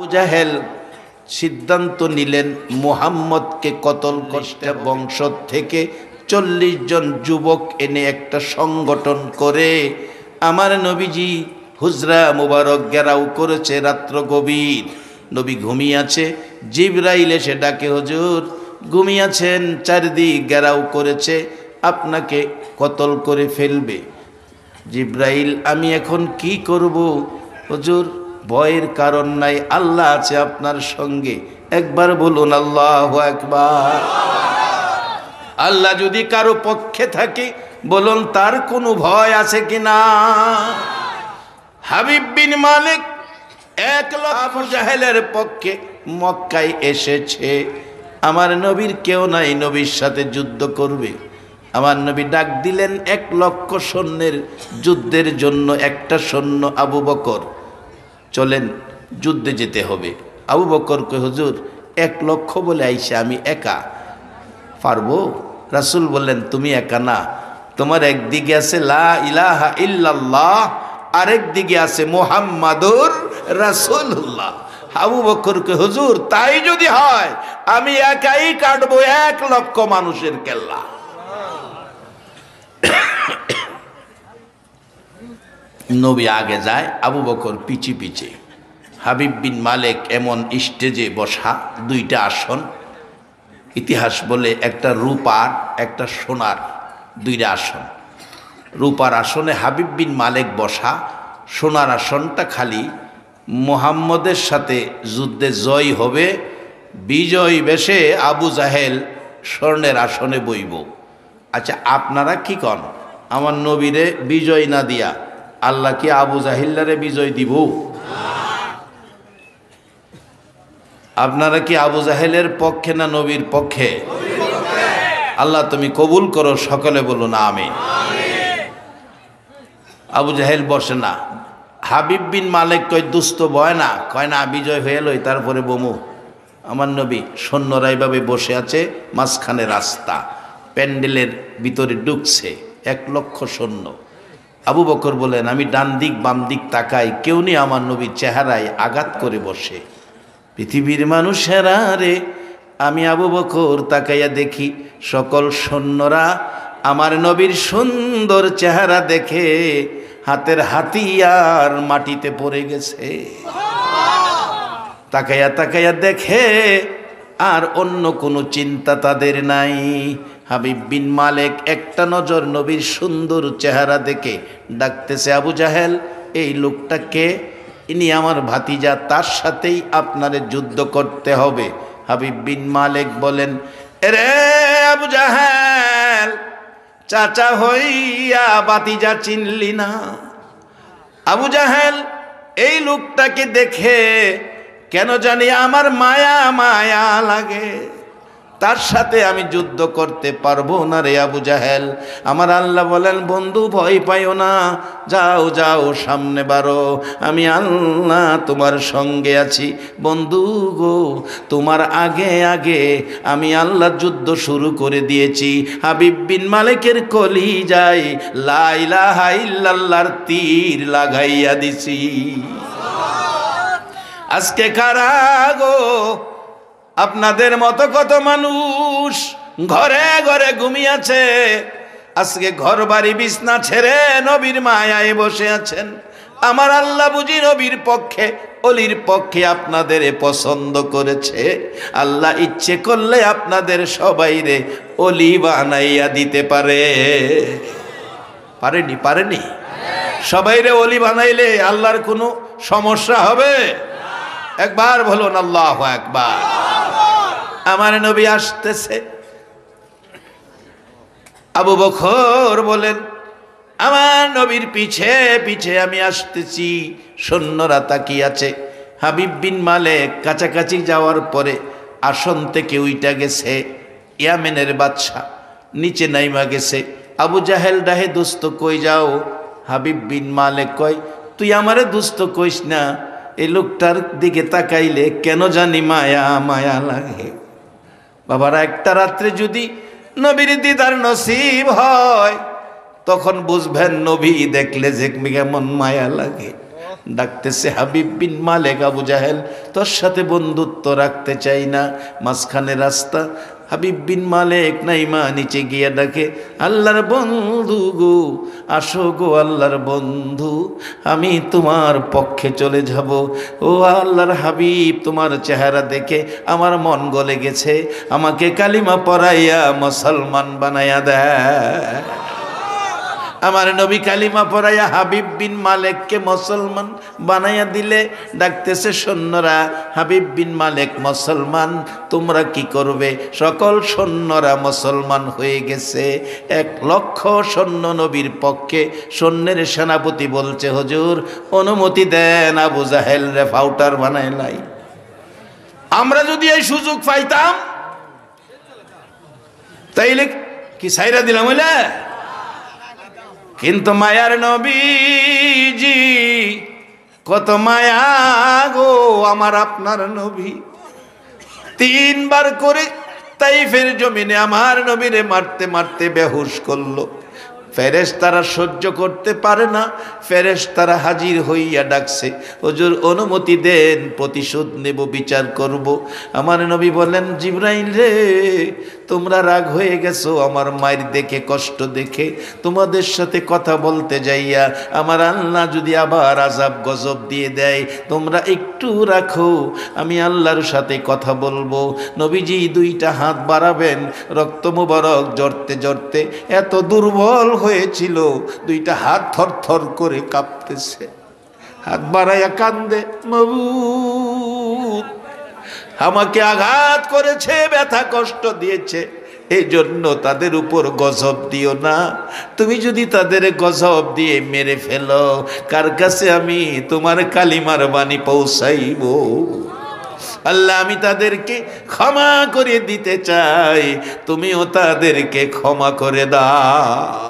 আবু জাহেল সিদ্ধান্ত নিলেন মুহাম্মদকে কতল করতে বংশ থেকে চল্লিশ জন যুবক এনে একটা সংগঠন করে আমার নবীজি হুজরা মুবারক গেরাও করেছে রাত্র গভীর নবী ঘুমিয়েছে আছে জিবরাইল এসে ডাকে হজুর ঘুমিয়াছেন চারিদিক গেরাও করেছে আপনাকে কতল করে ফেলবে জিব্রাইল আমি এখন কি করব হজুর ভয়ের কারণ নাই আল্লাহ আছে আপনার সঙ্গে একবার বলুন আল্লাহ একবার আল্লাহ যদি কারো পক্ষে থাকে বলুন তার কোনো ভয় আছে কি না হাবিব বিন মালিক এক লক্ষের পক্ষে মক্কায় এসেছে আমার নবীর কেউ নাই নবীর সাথে যুদ্ধ করবে আমার নবী ডাক দিলেন এক লক্ষ সৈন্যের যুদ্ধের জন্য একটা সৈন্য আবু বকর চলেন যুদ্ধে যেতে হবে আবু বকরকে হুজুর এক লক্ষ বলে আইসে আমি একা পারবো রাসুল বললেন তুমি একা না তোমার একদিকে আছে লা ইলাহা ইল্লাল্লাহ আরেক দিকে আছে মোহাম্মাদুর রাসুল্লাহ আবু বকরকে হুজুর তাই যদি হয় আমি একাই কাটবো এক লক্ষ মানুষের কেল্লা নবী আগে যায় আবু বকর পিছি পিছে হাবিব বিন মালেক এমন স্টেজে বসা দুইটা আসন ইতিহাস বলে একটা রূপার একটা সোনার দুইটা আসন রূপার আসনে হাবিব বিন মালেক বসা সোনার আসনটা খালি মোহাম্মদের সাথে যুদ্ধে জয় হবে বিজয় বেশে আবু জাহেল স্বর্ণের আসনে বইব আচ্ছা আপনারা কি কন আমার নবীরে বিজয় না দিয়া আল্লাহ কি আবু জাহিল্লারে বিজয় দিব আপনারা কি আবু জাহেলের পক্ষে না নবীর পক্ষে আল্লাহ তুমি কবুল করো সকলে বলো না আমি আবু জাহেল বসে না হাবিব বিন মালিক কয় দুস্থ বয় না কয় না বিজয় হয়ে লই তারপরে বমু আমার নবী সৈন্যরা এভাবে বসে আছে মাঝখানে রাস্তা প্যান্ডেলের ভিতরে ঢুকছে এক লক্ষ সৈন্য আবু বকর বলেন আমি ডান দিক বাম দিক তাকাই কেউ নেই আমার নবীর চেহারায় আঘাত করে বসে পৃথিবীর মানুষেরা রে আমি আবু বকর তাকাইয়া দেখি সকল সৈন্যরা আমার নবীর সুন্দর চেহারা দেখে হাতের হাতিয়ার মাটিতে পড়ে গেছে তাকাইয়া তাকাইয়া দেখে আর অন্য কোনো চিন্তা তাদের নাই হাবিব বিন মালেক একটা নজর নবীর সুন্দর চেহারা দেখে ডাকতেছে আবু জাহেল এই লোকটাকে ইনি আমার ভাতিজা তার সাথেই আপনারে যুদ্ধ করতে হবে হাবিব বিন মালেক বলেন এরে আবু জাহেল চাচা হইয়া ভাতিজা চিনলি না আবু জাহেল এই লোকটাকে দেখে কেন জানি আমার মায়া মায়া লাগে তার সাথে আমি যুদ্ধ করতে পারবো না রে আবু জাহেল আমার আল্লাহ বলেন বন্ধু ভয় পাইও না যাও যাও সামনে বারো আমি আল্লাহ তোমার সঙ্গে আছি বন্ধু গো তোমার আগে আগে আমি আল্লাহ যুদ্ধ শুরু করে দিয়েছি হাবিব বিন মালিকের কলি যাই লাইলা হাইল্লাল্লার তীর লাগাইয়া দিছি আজকে কারা গো আপনাদের মতো কত মানুষ ঘরে ঘরে ঘুমিয়েছে আজকে ঘর বাড়ি বিছনা ছেড়ে নবীর মায়ায় বসে আছেন আমার আল্লাহ বুঝি নবীর পক্ষে অলির পক্ষে আপনাদের পছন্দ করেছে আল্লাহ ইচ্ছে করলে আপনাদের সবাই রে অলি বানাইয়া দিতে পারে পারেনি পারেনি সবাই রে অলি বানাইলে আল্লাহর কোনো সমস্যা হবে একবার বলুন আল্লাহ একবার আমার নবী আসতেছে আবু বখর বলেন আমার নবীর পিছে পিছে আমি আসতেছি সৈন্যরা তাকিয়াছে হাবিব বিন মালেক কাছাকাছি যাওয়ার পরে আসন থেকে উইটা গেছে ইয়ামেনের বাচ্চা নিচে নাইমা গেছে আবু জাহেল ডাহে দোস্ত কই যাও হাবিব বিন মালেক কয় তুই আমারে দুস্থ কইস না এই লোকটার দিকে তাকাইলে কেন জানি মায়া মায়া লাগে বাবারা একটা রাত্রে যদি নবীর দিদার নসিব হয় তখন বুঝবেন নবী দেখলে যে কেমন মায়া লাগে ডাকতেছে হাবিব বিন মালেক আবু জাহেল তোর সাথে বন্ধুত্ব রাখতে চাই না মাঝখানে রাস্তা হাবিব বিন মালেক নাইমা নিচে গিয়া ডাকে আল্লাহর বন্ধু গো আসো গো আল্লাহর বন্ধু আমি তোমার পক্ষে চলে যাব ও আল্লাহর হাবিব তোমার চেহারা দেখে আমার মন গলে গেছে আমাকে কালিমা পড়াইয়া মুসলমান বানাইয়া দেয় আমার নবী কালিমা পড়াইয়া হাবিব বিন মালেককে মুসলমান বানাইয়া দিলে ডাকতেছে সৈন্যরা হাবিব বিন মালেক মুসলমান তোমরা কি করবে সকল সৈন্যরা মুসলমান হয়ে গেছে এক লক্ষ সৈন্য নবীর পক্ষে সৈন্যের সেনাপতি বলছে হজুর অনুমতি দেন আবু জাহেল রে ফাউটার বানায় নাই আমরা যদি এই সুযোগ পাইতাম তাইলে কি সাইরা দিলাম হইলে কিন্তু মায়ার নবীজি কত মায়া গো আমার আপনার নবী তিনবার করে তাইফের জমিনে আমার নবীরে মারতে মারতে বেহুশ করলো ফেরেস তারা সহ্য করতে পারে না ফেরেস তারা হাজির হইয়া ডাকছে ওজুর অনুমতি দেন প্রতিশোধ নেব বিচার করব আমার নবী বলেন জিব্রাইল রে তোমরা রাগ হয়ে গেছো আমার মায়ের দেখে কষ্ট দেখে তোমাদের সাথে কথা বলতে যাইয়া আমার আল্লাহ যদি আবার আজাব গজব দিয়ে দেয় তোমরা একটু রাখো আমি আল্লাহর সাথে কথা বলবো নবীজি দুইটা হাত বাড়াবেন রক্ত মুবারক জড়তে জড়তে এত দুর্বল হয়েছিল দুইটা হাত থর থর করে কাঁপতেছে হাত বাড়াইয়া কান্দে মবু আমাকে আঘাত করেছে ব্যথা কষ্ট দিয়েছে এই জন্য তাদের উপর গজব দিও না তুমি যদি তাদের গজব দিয়ে মেরে ফেলো কার কাছে আমি তোমার কালিমার বাণী পৌঁছাইব আল্লাহ আমি তাদেরকে ক্ষমা করে দিতে চাই তুমিও তাদেরকে ক্ষমা করে দাও